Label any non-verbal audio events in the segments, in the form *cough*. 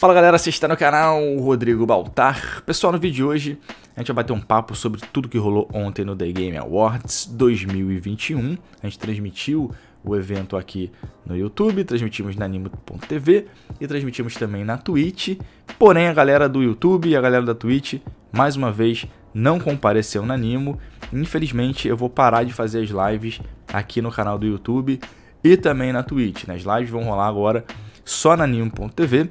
Fala galera, você está no canal Rodrigo Baltar. Pessoal, no vídeo de hoje a gente vai bater um papo sobre tudo que rolou ontem no The Game Awards 2021. A gente transmitiu o evento aqui no YouTube, transmitimos na Animo.tv e transmitimos também na Twitch. Porém, a galera do YouTube e a galera da Twitch, mais uma vez, não compareceu na Animo. Infelizmente, eu vou parar de fazer as lives aqui no canal do YouTube e também na Twitch. Né? As lives vão rolar agora só na Animo.tv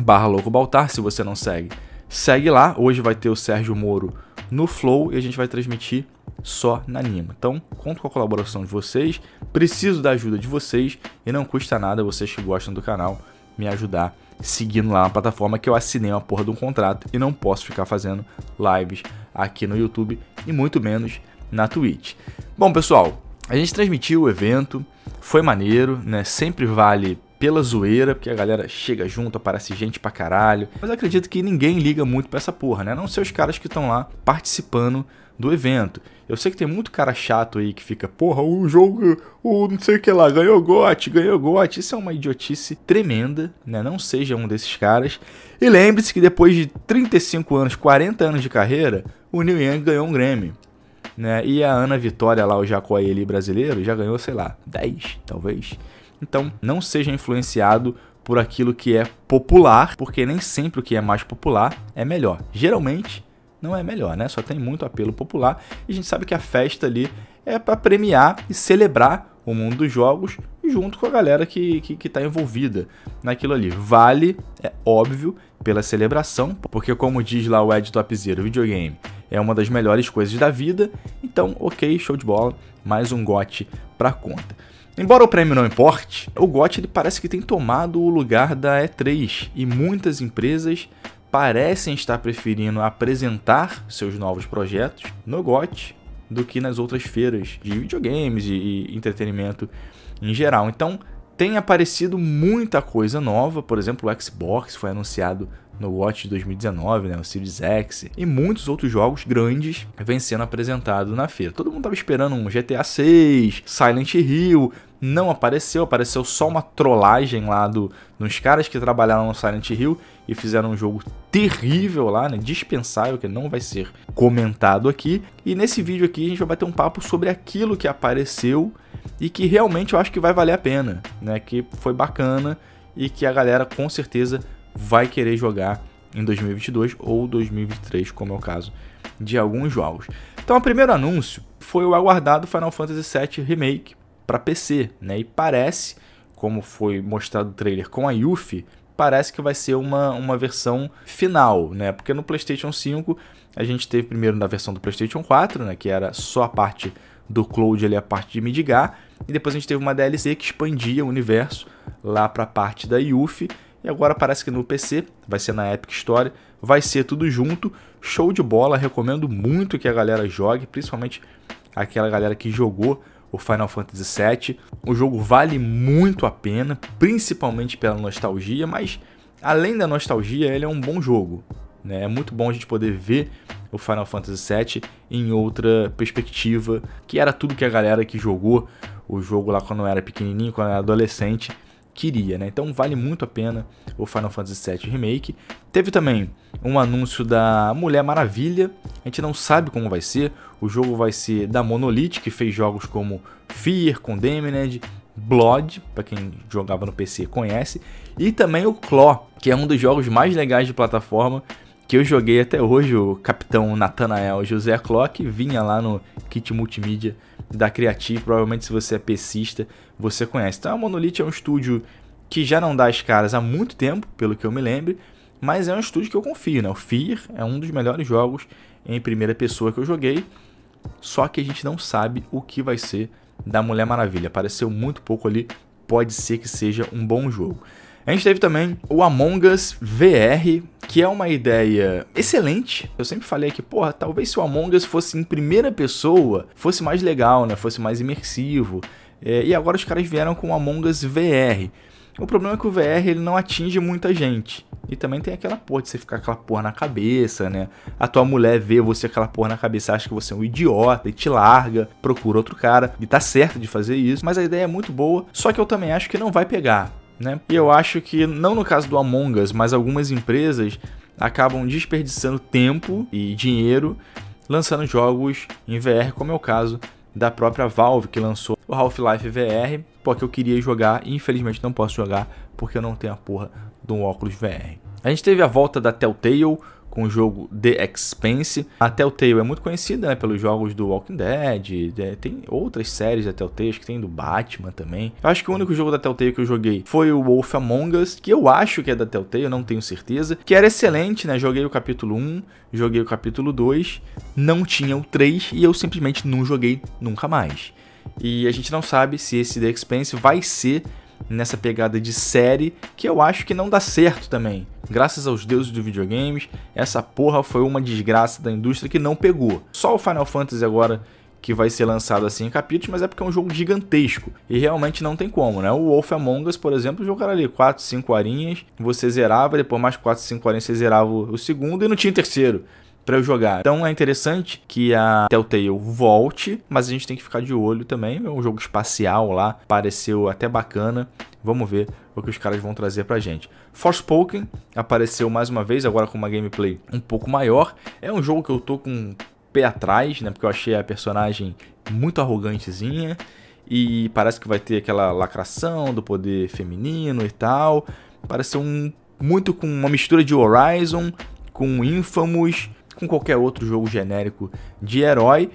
barra Louco Baltar, se você não segue. Segue lá, hoje vai ter o Sérgio Moro no Flow e a gente vai transmitir só na Nima. Então, conto com a colaboração de vocês, preciso da ajuda de vocês e não custa nada vocês que gostam do canal me ajudar seguindo lá na plataforma que eu assinei uma porra de um contrato e não posso ficar fazendo lives aqui no YouTube e muito menos na Twitch. Bom, pessoal, a gente transmitiu o evento, foi maneiro, né? Sempre vale pela zoeira, porque a galera chega junto, aparece gente pra caralho. Mas acredito que ninguém liga muito pra essa porra, né? A não ser os caras que estão lá participando do evento. Eu sei que tem muito cara chato aí que fica, porra, o jogo, o não sei o que lá, ganhou gote, ganhou gote. Isso é uma idiotice tremenda, né? Não seja um desses caras. E lembre-se que depois de 35 anos, 40 anos de carreira, o Neil Young ganhou um Grammy. Né? E a Ana Vitória lá, o Jacó ali brasileiro, já ganhou, sei lá, 10, talvez. Então, não seja influenciado por aquilo que é popular, porque nem sempre o que é mais popular é melhor. Geralmente não é melhor, né? Só tem muito apelo popular e a gente sabe que a festa ali é para premiar e celebrar o mundo dos jogos junto com a galera que que está envolvida naquilo ali. Vale, é óbvio, pela celebração, porque como diz lá o Ed o videogame é uma das melhores coisas da vida. Então, ok, show de bola, mais um gote pra conta. Embora o prêmio não importe, o GOT ele parece que tem tomado o lugar da E3 e muitas empresas parecem estar preferindo apresentar seus novos projetos no GOT do que nas outras feiras de videogames e entretenimento em geral. Então, tem aparecido muita coisa nova, por exemplo, o Xbox foi anunciado no Watch 2019, né, o Series X e muitos outros jogos grandes vem sendo apresentado na feira. Todo mundo tava esperando um GTA 6, Silent Hill, não apareceu, apareceu só uma trollagem lá do, dos caras que trabalharam no Silent Hill e fizeram um jogo terrível lá, né? Dispensável, que não vai ser comentado aqui. E nesse vídeo aqui a gente vai bater um papo sobre aquilo que apareceu e que realmente eu acho que vai valer a pena, né? Que foi bacana e que a galera com certeza vai querer jogar em 2022 ou 2023, como é o caso de alguns jogos. Então, o primeiro anúncio foi o aguardado Final Fantasy VII Remake para PC, né? E parece, como foi mostrado o trailer com a Yuffie, parece que vai ser uma, uma versão final, né? Porque no PlayStation 5 a gente teve primeiro na versão do PlayStation 4, né? Que era só a parte do Cloud ali, a parte de Midgar, e depois a gente teve uma DLC que expandia o universo lá para a parte da Yuffie e agora parece que no PC, vai ser na Epic Store, vai ser tudo junto. Show de bola, recomendo muito que a galera jogue, principalmente aquela galera que jogou o Final Fantasy VII. O jogo vale muito a pena, principalmente pela nostalgia, mas além da nostalgia, ele é um bom jogo. Né? É muito bom a gente poder ver o Final Fantasy VII em outra perspectiva, que era tudo que a galera que jogou o jogo lá quando era pequenininho, quando era adolescente, queria, né? Então vale muito a pena o Final Fantasy VII Remake. Teve também um anúncio da Mulher Maravilha. A gente não sabe como vai ser. O jogo vai ser da Monolith, que fez jogos como Fear, Condemned, Blood, para quem jogava no PC conhece, e também o Claw, que é um dos jogos mais legais de plataforma que eu joguei até hoje, o capitão Nathanael José Clock vinha lá no kit multimídia da Creative, provavelmente se você é pesista, você conhece. Então a Monolith é um estúdio que já não dá as caras há muito tempo, pelo que eu me lembro, mas é um estúdio que eu confio, né? O Fear é um dos melhores jogos em primeira pessoa que eu joguei, só que a gente não sabe o que vai ser da Mulher Maravilha. Apareceu muito pouco ali, pode ser que seja um bom jogo. A gente teve também o Among Us VR, que é uma ideia excelente. Eu sempre falei que, porra, talvez se o Among Us fosse em primeira pessoa, fosse mais legal, né? Fosse mais imersivo. É, e agora os caras vieram com o Among Us VR. O problema é que o VR ele não atinge muita gente. E também tem aquela porra de você ficar aquela porra na cabeça, né? A tua mulher vê você aquela porra na cabeça, acha que você é um idiota e te larga, procura outro cara. E tá certo de fazer isso, mas a ideia é muito boa, só que eu também acho que não vai pegar né? E eu acho que, não no caso do Among Us, mas algumas empresas acabam desperdiçando tempo e dinheiro lançando jogos em VR, como é o caso da própria Valve, que lançou o Half-Life VR, porque eu queria jogar e infelizmente não posso jogar porque eu não tenho a porra de um óculos VR. A gente teve a volta da Telltale com o jogo The Expanse. A Telltale é muito conhecida né, pelos jogos do Walking Dead, é, tem outras séries da Telltale, acho que tem do Batman também. Eu acho que o único jogo da Telltale que eu joguei foi o Wolf Among Us, que eu acho que é da Telltale, não tenho certeza, que era excelente, né? Joguei o capítulo 1, joguei o capítulo 2, não tinha o 3 e eu simplesmente não joguei nunca mais. E a gente não sabe se esse The Expanse vai ser nessa pegada de série que eu acho que não dá certo também. Graças aos deuses dos videogames, essa porra foi uma desgraça da indústria que não pegou. Só o Final Fantasy agora que vai ser lançado assim em capítulos, mas é porque é um jogo gigantesco e realmente não tem como, né? O Wolf Among Us, por exemplo, jogar ali 4, 5 horinhas, você zerava, depois mais 4, 5 horinhas você zerava o segundo e não tinha terceiro para eu jogar. Então é interessante que a Telltale volte, mas a gente tem que ficar de olho também. É um jogo espacial lá, pareceu até bacana. Vamos ver o que os caras vão trazer pra gente. Forspoken apareceu mais uma vez, agora com uma gameplay um pouco maior. É um jogo que eu tô com um pé atrás, né? Porque eu achei a personagem muito arrogantezinha. E parece que vai ter aquela lacração do poder feminino e tal. Parece um muito com uma mistura de Horizon, com Infamous com qualquer outro jogo genérico de herói,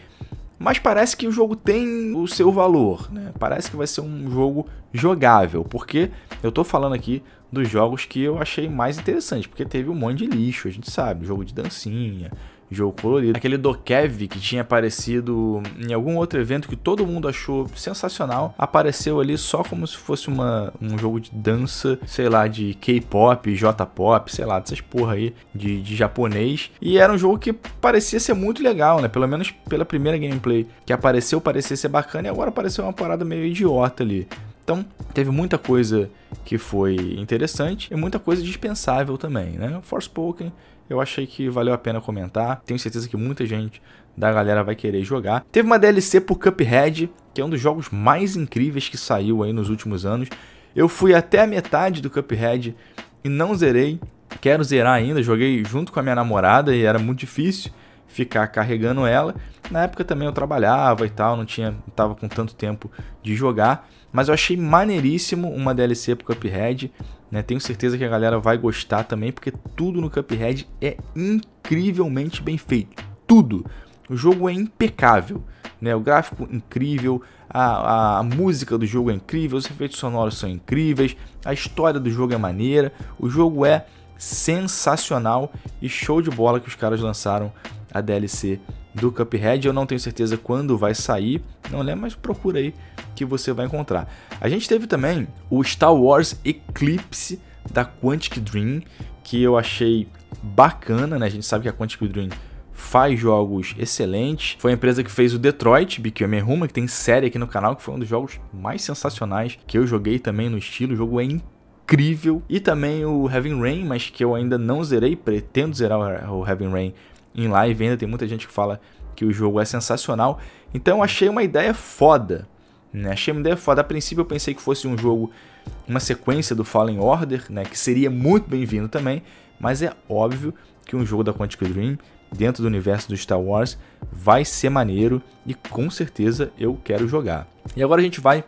mas parece que o jogo tem o seu valor, né? Parece que vai ser um jogo jogável, porque eu tô falando aqui dos jogos que eu achei mais interessante, porque teve um monte de lixo, a gente sabe, jogo de dancinha, jogo colorido. Aquele Dokev que tinha aparecido em algum outro evento que todo mundo achou sensacional, apareceu ali só como se fosse uma, um jogo de dança, sei lá, de K-pop, J-pop, sei lá, dessas porra aí, de, de japonês. E era um jogo que parecia ser muito legal, né? Pelo menos pela primeira gameplay que apareceu, parecia ser bacana e agora apareceu uma parada meio idiota ali. Então, teve muita coisa que foi interessante e muita coisa dispensável também, né? Forspoken eu achei que valeu a pena comentar. Tenho certeza que muita gente da galera vai querer jogar. Teve uma DLC por Cuphead, que é um dos jogos mais incríveis que saiu aí nos últimos anos. Eu fui até a metade do Cuphead e não zerei. Quero zerar ainda, joguei junto com a minha namorada e era muito difícil ficar carregando ela. Na época também eu trabalhava e tal, não tinha, não tava com tanto tempo de jogar, mas eu achei maneiríssimo uma DLC pro Cuphead. Né? Tenho certeza que a galera vai gostar também, porque tudo no Cuphead é incrivelmente bem feito. Tudo. O jogo é impecável. Né? O gráfico incrível, a, a, a, música do jogo é incrível, os efeitos sonoros são incríveis, a história do jogo é maneira, o jogo é sensacional e show de bola que os caras lançaram a DLC do Cuphead. Eu não tenho certeza quando vai sair, não lembro, mas procura aí que você vai encontrar. A gente teve também o Star Wars Eclipse da Quantic Dream, que eu achei bacana, né? A gente sabe que a Quantic Dream faz jogos excelentes. Foi a empresa que fez o Detroit Become Human, que tem série aqui no canal, que foi um dos jogos mais sensacionais que eu joguei também no estilo. O jogo é incrível. E também o Heaven Rain, mas que eu ainda não zerei, pretendo zerar o Heaven Rain em live ainda. Tem muita gente que fala que o jogo é sensacional. Então achei uma ideia foda. Né? Shaman é foda. A princípio eu pensei que fosse um jogo, uma sequência do Fallen Order, né? que seria muito bem-vindo também, mas é óbvio que um jogo da Quantic Dream dentro do universo do Star Wars vai ser maneiro e com certeza eu quero jogar. E agora a gente vai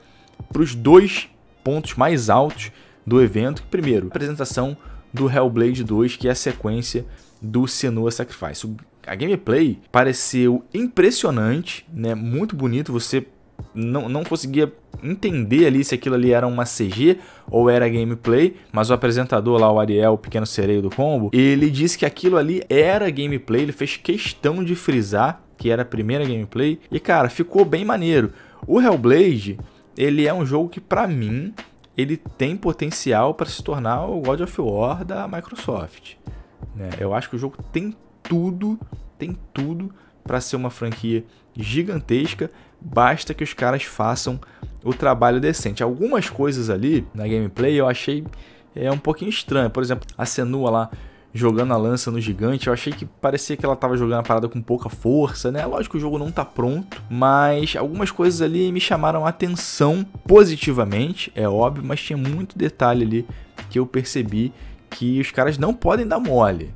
para os dois pontos mais altos do evento. Primeiro, a apresentação do Hellblade 2, que é a sequência do Senua Sacrifice. A gameplay pareceu impressionante, né? Muito bonito, você não, não conseguia entender ali se aquilo ali era uma CG ou era gameplay, mas o apresentador lá, o Ariel, o pequeno sereio do combo, ele disse que aquilo ali era gameplay, ele fez questão de frisar que era a primeira gameplay, e cara, ficou bem maneiro. O Hellblade, ele é um jogo que para mim, ele tem potencial para se tornar o God of War da Microsoft. Né? Eu acho que o jogo tem tudo, tem tudo para ser uma franquia gigantesca basta que os caras façam o trabalho decente. Algumas coisas ali na gameplay eu achei é um pouquinho estranho. Por exemplo, a Senua lá jogando a lança no gigante, eu achei que parecia que ela estava jogando a parada com pouca força, né? Lógico que o jogo não tá pronto, mas algumas coisas ali me chamaram a atenção positivamente, é óbvio, mas tinha muito detalhe ali que eu percebi que os caras não podem dar mole,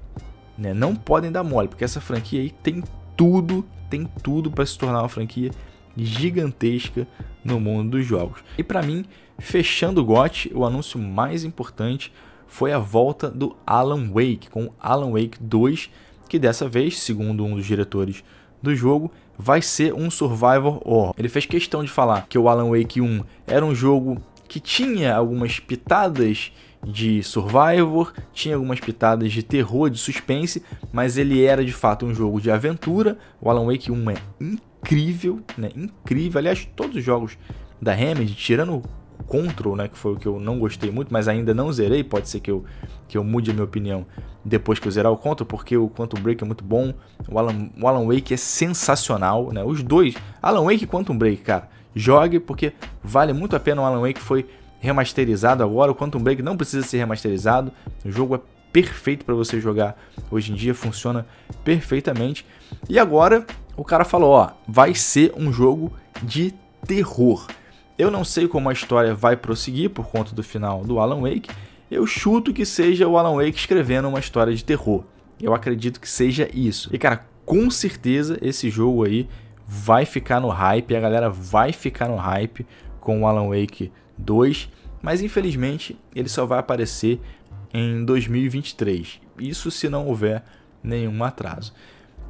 né? Não podem dar mole, porque essa franquia aí tem tudo, tem tudo para se tornar uma franquia gigantesca no mundo dos jogos. E para mim, fechando o GOT, o anúncio mais importante foi a volta do Alan Wake com Alan Wake 2, que dessa vez, segundo um dos diretores do jogo, vai ser um survival horror. Ele fez questão de falar que o Alan Wake 1 era um jogo que tinha algumas pitadas de Survivor, tinha algumas pitadas de terror, de suspense, mas ele era de fato um jogo de aventura. O Alan Wake 1 é incrível incrível, né? Incrível. Aliás, todos os jogos da Remedy, tirando o Control, né, que foi o que eu não gostei muito, mas ainda não zerei, pode ser que eu que eu mude a minha opinião depois que eu zerar o Control, porque o Quantum Break é muito bom, o Alan, o Alan Wake é sensacional, né? Os dois, Alan Wake e Quantum Break, cara, jogue porque vale muito a pena. O Alan Wake foi remasterizado agora, o Quantum Break não precisa ser remasterizado, o jogo é perfeito para você jogar hoje em dia, funciona perfeitamente. E agora o cara falou, ó, vai ser um jogo de terror. Eu não sei como a história vai prosseguir por conta do final do Alan Wake. Eu chuto que seja o Alan Wake escrevendo uma história de terror. Eu acredito que seja isso. E cara, com certeza esse jogo aí vai ficar no hype, a galera vai ficar no hype com o Alan Wake 2, mas infelizmente ele só vai aparecer em 2023. Isso se não houver nenhum atraso.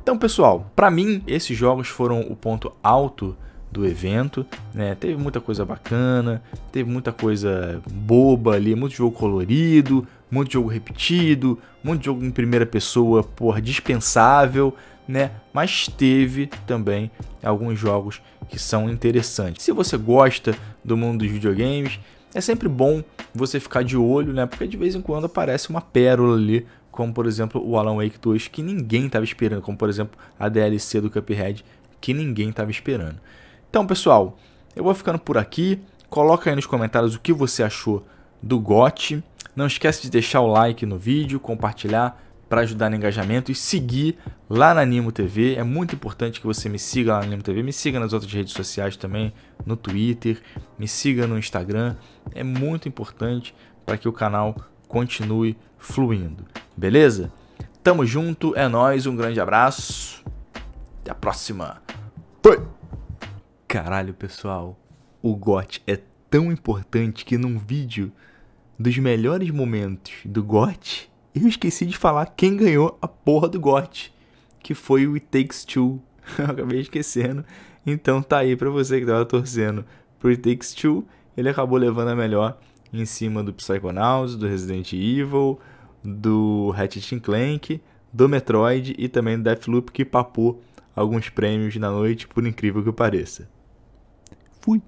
Então, pessoal, para mim esses jogos foram o ponto alto do evento, né? Teve muita coisa bacana, teve muita coisa boba ali, muito jogo colorido, muito jogo repetido, muito jogo em primeira pessoa, por dispensável, né? Mas teve também alguns jogos que são interessantes. Se você gosta do mundo dos videogames, é sempre bom você ficar de olho, né? Porque de vez em quando aparece uma pérola ali como por exemplo o Alan Wake 2, que ninguém estava esperando, como por exemplo a DLC do Cuphead, que ninguém estava esperando. Então, pessoal, eu vou ficando por aqui. Coloca aí nos comentários o que você achou do GOT. Não esquece de deixar o like no vídeo, compartilhar para ajudar no engajamento e seguir lá na Animo TV. É muito importante que você me siga lá na Animo TV, me siga nas outras redes sociais também, no Twitter, me siga no Instagram. É muito importante para que o canal continue fluindo, beleza? Tamo junto, é nós, um grande abraço. Até a próxima. Foi. Caralho, pessoal, o GOT é tão importante que num vídeo dos melhores momentos do GOT, eu esqueci de falar quem ganhou a porra do GOT, que foi o It Takes Two. *laughs* eu acabei esquecendo. Então tá aí para você que tava torcendo pro It Takes Two, ele acabou levando a melhor em cima do Psychonauts, do Resident Evil, do Ratchet Clank, do Metroid e também do Deathloop que papou alguns prêmios na noite, por incrível que pareça. Fui!